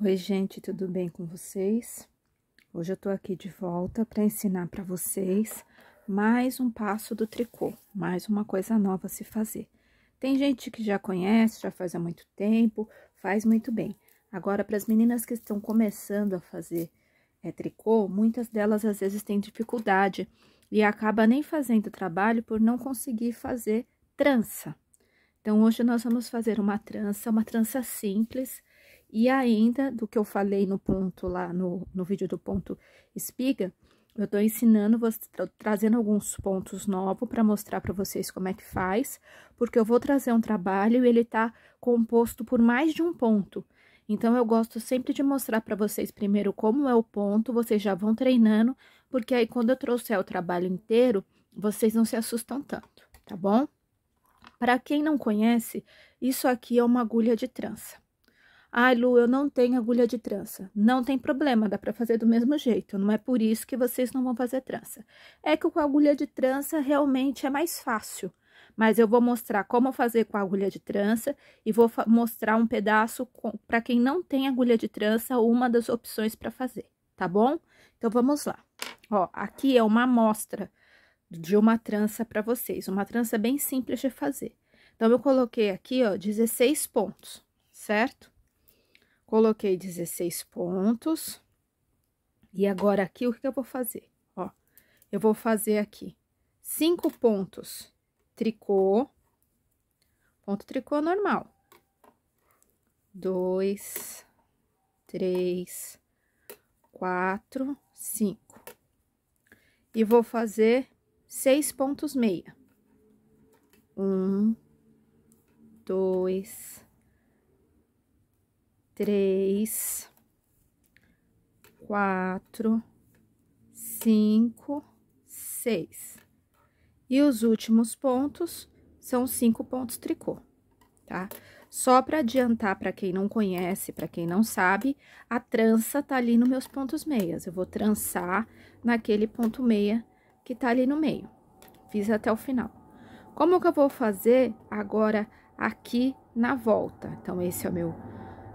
Oi, gente, tudo bem com vocês? Hoje eu tô aqui de volta para ensinar para vocês mais um passo do tricô, mais uma coisa nova a se fazer. Tem gente que já conhece, já faz há muito tempo, faz muito bem. Agora, para as meninas que estão começando a fazer é, tricô, muitas delas às vezes têm dificuldade e acaba nem fazendo trabalho por não conseguir fazer trança. Então, hoje nós vamos fazer uma trança, uma trança simples, e ainda, do que eu falei no ponto lá, no, no vídeo do ponto espiga, eu estou ensinando, vou trazendo alguns pontos novos para mostrar para vocês como é que faz, porque eu vou trazer um trabalho e ele está composto por mais de um ponto. Então, eu gosto sempre de mostrar para vocês primeiro como é o ponto, vocês já vão treinando, porque aí quando eu trouxer o trabalho inteiro, vocês não se assustam tanto, tá bom? Para quem não conhece, isso aqui é uma agulha de trança. Ai, Lu, eu não tenho agulha de trança. Não tem problema, dá para fazer do mesmo jeito. Não é por isso que vocês não vão fazer trança. É que com a agulha de trança realmente é mais fácil. Mas eu vou mostrar como fazer com a agulha de trança e vou mostrar um pedaço para quem não tem agulha de trança, uma das opções para fazer, tá bom? Então, vamos lá. Ó, aqui é uma amostra de uma trança para vocês, uma trança bem simples de fazer. Então, eu coloquei aqui, ó, 16 pontos, certo? Coloquei 16 pontos. E agora aqui, o que eu vou fazer? Ó, eu vou fazer aqui cinco pontos tricô, ponto tricô normal. Dois, três, quatro, cinco. E vou fazer seis pontos meia. Um, dois, três, quatro, cinco, seis. E os últimos pontos são cinco pontos tricô, tá? Só para adiantar para quem não conhece, para quem não sabe, a trança tá ali nos meus pontos meias. Eu vou trançar naquele ponto meia que tá ali no meio. Fiz até o final. Como que eu vou fazer agora aqui na volta? Então, esse é o meu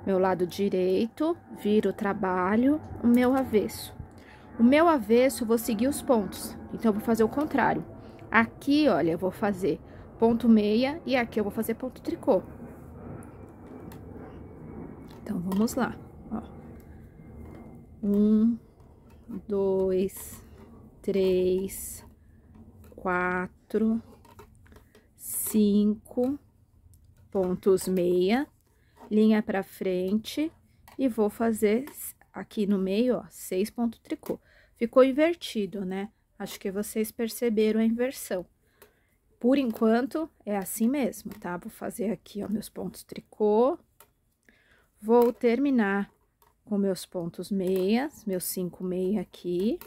meu lado direito, viro o trabalho, o meu avesso. O meu avesso, eu vou seguir os pontos, então eu vou fazer o contrário. Aqui, olha, eu vou fazer ponto meia e aqui eu vou fazer ponto tricô. Então, vamos lá, ó. Um, dois, três, quatro, cinco pontos meia linha pra frente e vou fazer aqui no meio, ó, seis ponto tricô. Ficou invertido, né? Acho que vocês perceberam a inversão. Por enquanto, é assim mesmo, tá? Vou fazer aqui, ó, meus pontos tricô. Vou terminar com meus pontos meias, meus cinco meia aqui.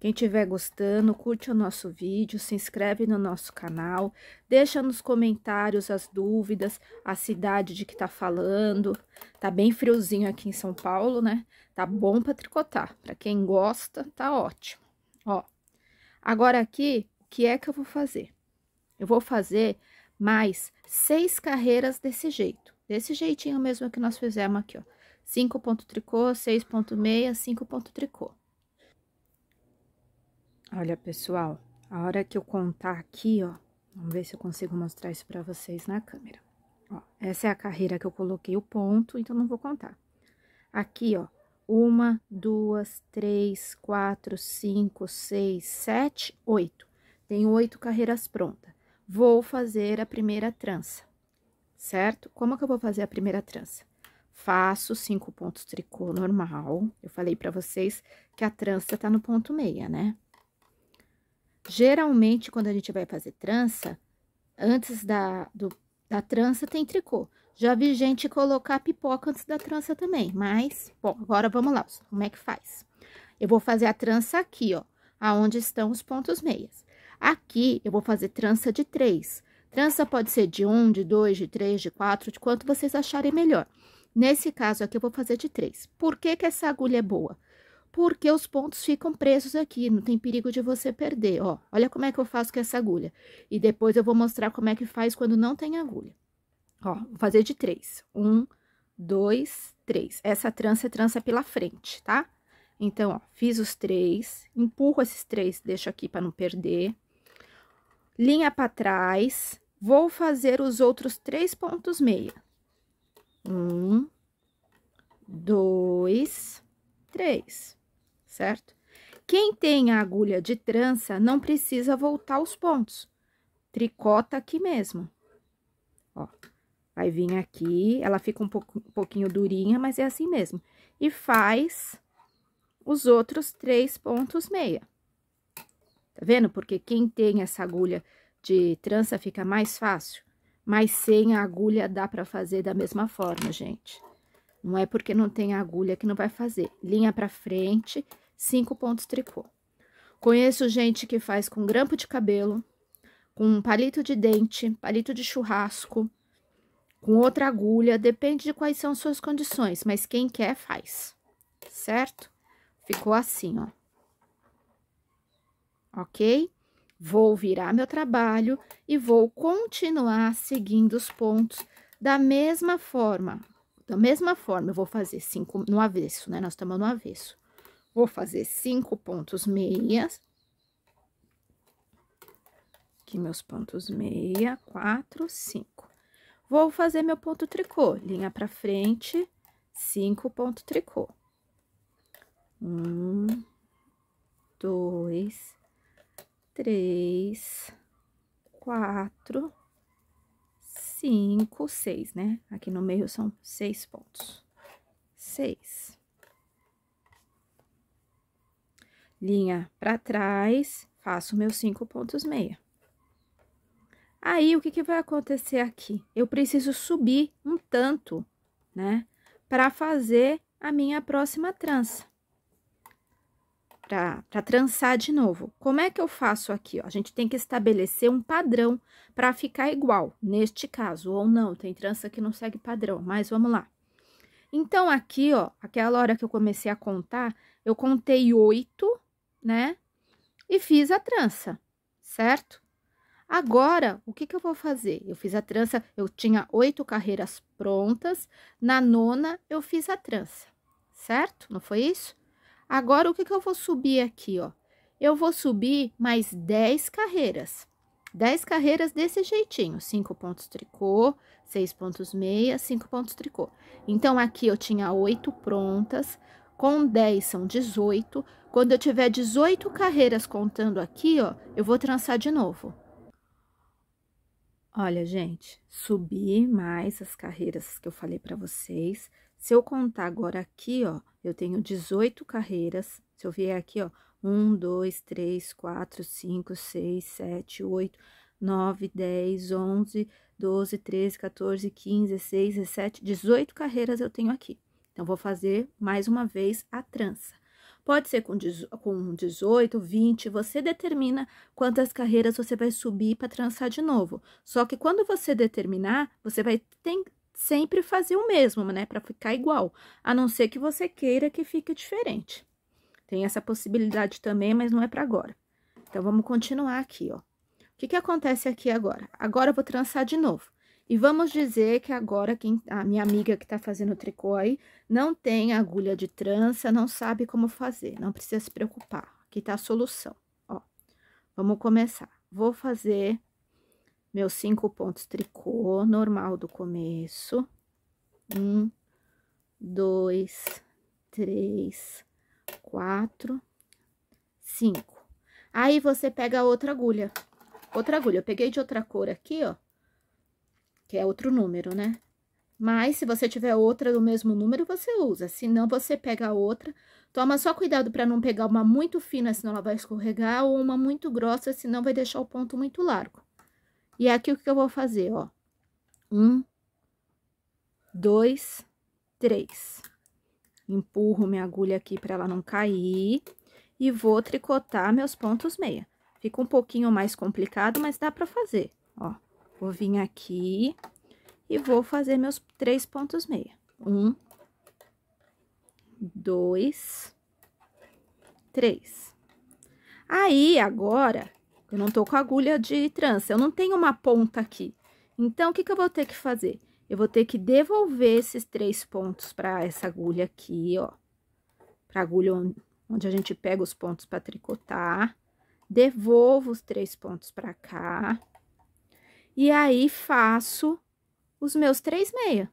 Quem estiver gostando, curte o nosso vídeo, se inscreve no nosso canal, deixa nos comentários as dúvidas, a cidade de que tá falando. Tá bem friozinho aqui em São Paulo, né? Tá bom para tricotar. Para quem gosta, tá ótimo. Ó. Agora aqui, o que é que eu vou fazer? Eu vou fazer mais seis carreiras desse jeito. Desse jeitinho mesmo que nós fizemos aqui, ó. 5 ponto tricô, 6.6, ponto meia, 5 ponto tricô. Olha, pessoal, a hora que eu contar aqui, ó, vamos ver se eu consigo mostrar isso pra vocês na câmera. Ó, essa é a carreira que eu coloquei o ponto, então não vou contar. Aqui, ó, uma, duas, três, quatro, cinco, seis, sete, oito. Tem oito carreiras prontas. Vou fazer a primeira trança, certo? Como que eu vou fazer a primeira trança? faço cinco pontos tricô normal. Eu falei para vocês que a trança tá no ponto meia, né? Geralmente, quando a gente vai fazer trança, antes da, do, da trança tem tricô. Já vi gente colocar pipoca antes da trança também, mas, bom, agora vamos lá, como é que faz? Eu vou fazer a trança aqui, ó, aonde estão os pontos meias. Aqui, eu vou fazer trança de três. Trança pode ser de um, de dois, de três, de quatro, de quanto vocês acharem melhor. Nesse caso aqui, eu vou fazer de três. Por que que essa agulha é boa? porque os pontos ficam presos aqui, não tem perigo de você perder. Ó, olha como é que eu faço com essa agulha. E depois eu vou mostrar como é que faz quando não tem agulha. Ó, vou fazer de três. Um, dois, três. Essa trança é trança pela frente, tá? Então, ó, fiz os três, empurro esses três, deixo aqui para não perder. Linha para trás, vou fazer os outros três pontos meia. Um, dois, três certo? Quem tem a agulha de trança não precisa voltar os pontos. Tricota aqui mesmo. Ó, vai vir aqui, ela fica um, pouco, um pouquinho durinha, mas é assim mesmo. E faz os outros três pontos meia. Tá vendo? Porque quem tem essa agulha de trança fica mais fácil. Mas sem a agulha dá pra fazer da mesma forma, gente. Não é porque não tem agulha que não vai fazer. Linha pra frente cinco pontos tricô. Conheço gente que faz com grampo de cabelo, com palito de dente, palito de churrasco, com outra agulha, depende de quais são suas condições, mas quem quer faz, certo? Ficou assim, ó. Ok? Vou virar meu trabalho e vou continuar seguindo os pontos da mesma forma. Da mesma forma, eu vou fazer cinco no avesso, né? Nós estamos no avesso. Vou fazer cinco pontos meias. Aqui meus pontos meia, quatro, cinco. Vou fazer meu ponto tricô, linha pra frente, cinco ponto tricô. Um, dois, três, quatro, cinco, seis, né? Aqui no meio são seis pontos. Seis. linha para trás, faço meus cinco pontos meia. Aí, o que, que vai acontecer aqui? Eu preciso subir um tanto, né? Para fazer a minha próxima trança. Para trançar de novo. Como é que eu faço aqui? Ó? A gente tem que estabelecer um padrão para ficar igual, neste caso, ou não. Tem trança que não segue padrão, mas vamos lá. Então, aqui, ó, aquela hora que eu comecei a contar, eu contei oito né? E fiz a trança, certo? Agora, o que, que eu vou fazer? Eu fiz a trança, eu tinha oito carreiras prontas, na nona eu fiz a trança, certo? Não foi isso? Agora, o que, que eu vou subir aqui, ó? Eu vou subir mais dez carreiras. Dez carreiras desse jeitinho, cinco pontos tricô, seis pontos meia, cinco pontos tricô. Então, aqui eu tinha oito prontas, com 10 são 18. Quando eu tiver 18 carreiras contando aqui, ó, eu vou trançar de novo. Olha, gente, subi mais as carreiras que eu falei para vocês. Se eu contar agora aqui, ó, eu tenho 18 carreiras. Se eu vier aqui, ó, 1, 2, 3, 4, 5, 6, 7, 8, 9, 10, 11, 12, 13, 14, 15, 16, 17, 18 carreiras eu tenho aqui. Então, vou fazer mais uma vez a trança. Pode ser com 18, 20, você determina quantas carreiras você vai subir para trançar de novo. Só que quando você determinar, você vai tem, sempre fazer o mesmo, né? Para ficar igual, a não ser que você queira que fique diferente. Tem essa possibilidade também, mas não é para agora. Então, vamos continuar aqui, ó. O que, que acontece aqui agora? Agora eu vou trançar de novo. E vamos dizer que agora quem, a minha amiga que está fazendo o tricô aí não tem agulha de trança, não sabe como fazer, não precisa se preocupar. Aqui tá a solução, ó. Vamos começar. Vou fazer meus cinco pontos tricô normal do começo. Um, dois, três, quatro, cinco. Aí você pega outra agulha. Outra agulha, eu peguei de outra cor aqui, ó que é outro número, né? Mas, se você tiver outra do mesmo número, você usa. Se não, você pega a outra. Toma só cuidado para não pegar uma muito fina, senão ela vai escorregar, ou uma muito grossa, senão vai deixar o ponto muito largo. E é aqui o que eu vou fazer, ó. Um, dois, três. Empurro minha agulha aqui para ela não cair. E vou tricotar meus pontos meia. Fica um pouquinho mais complicado, mas dá para fazer, ó. Vou vir aqui e vou fazer meus três pontos meia. Um, dois, três. Aí, agora, eu não tô com agulha de trança, eu não tenho uma ponta aqui. Então, o que que eu vou ter que fazer? Eu vou ter que devolver esses três pontos para essa agulha aqui, ó. Pra agulha onde a gente pega os pontos para tricotar. Devolvo os três pontos para cá. E aí, faço os meus três meia.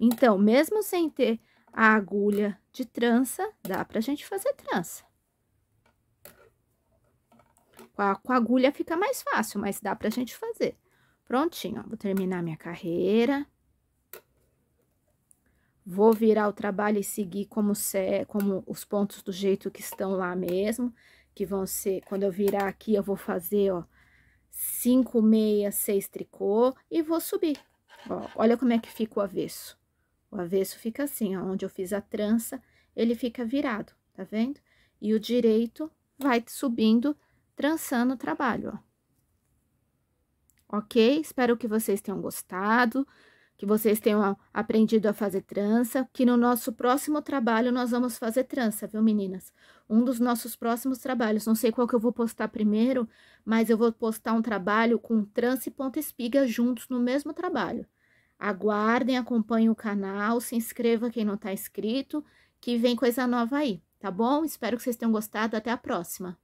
Então, mesmo sem ter a agulha de trança, dá pra gente fazer trança. Com a, com a agulha fica mais fácil, mas dá pra gente fazer. Prontinho, ó, vou terminar minha carreira. Vou virar o trabalho e seguir como, se, como os pontos do jeito que estão lá mesmo, que vão ser, quando eu virar aqui, eu vou fazer, ó, 5, meia, 6 tricô e vou subir. Ó, olha como é que fica o avesso. O avesso fica assim, ó, onde eu fiz a trança, ele fica virado, tá vendo? E o direito vai subindo, trançando o trabalho, ó. Ok? Espero que vocês tenham gostado que vocês tenham aprendido a fazer trança, que no nosso próximo trabalho nós vamos fazer trança, viu, meninas? Um dos nossos próximos trabalhos, não sei qual que eu vou postar primeiro, mas eu vou postar um trabalho com trança e ponta espiga juntos no mesmo trabalho. Aguardem, acompanhem o canal, se inscreva quem não está inscrito, que vem coisa nova aí, tá bom? Espero que vocês tenham gostado, até a próxima!